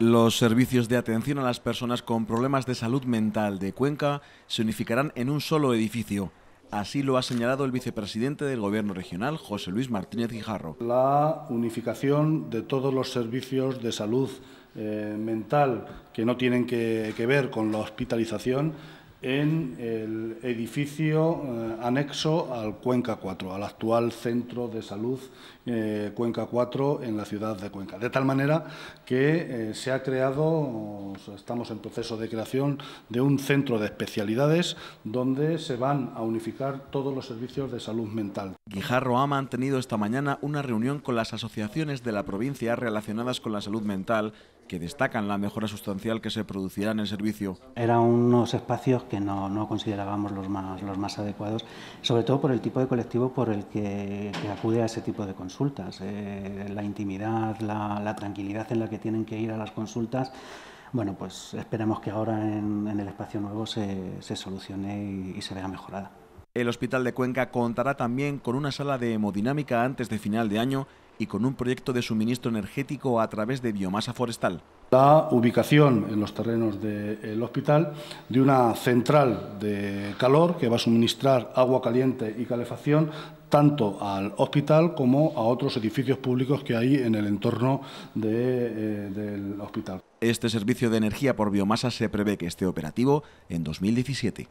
Los servicios de atención a las personas con problemas de salud mental de Cuenca se unificarán en un solo edificio. Así lo ha señalado el vicepresidente del Gobierno regional, José Luis Martínez Guijarro. La unificación de todos los servicios de salud eh, mental que no tienen que ver con la hospitalización en el edificio eh, anexo al Cuenca 4, al actual Centro de Salud eh, Cuenca 4 en la ciudad de Cuenca. De tal manera que eh, se ha creado, estamos en proceso de creación de un centro de especialidades donde se van a unificar todos los servicios de salud mental. Guijarro ha mantenido esta mañana una reunión con las asociaciones de la provincia relacionadas con la salud mental que destacan la mejora sustancial que se producirá en el servicio. Eran unos espacios que no, considerábamos los más, adecuados, sobre todo por el tipo de colectivo por el que, acude a ese tipo de consultas. Eh, la intimidad, la, tranquilidad en la que tienen que ir a las consultas bueno, pues esperemos que ahora en, el espacio nuevo se, solucione y se vea mejorada. El Hospital de Cuenca contará también con una sala de hemodinámica antes de final de año y con un proyecto de suministro energético a través de biomasa forestal. La ubicación en los terrenos del hospital de una central de calor que va a suministrar agua caliente y calefacción tanto al hospital como a otros edificios públicos que hay en el entorno eh, del hospital. Este servicio de energía por biomasa se prevé que esté operativo en 2017.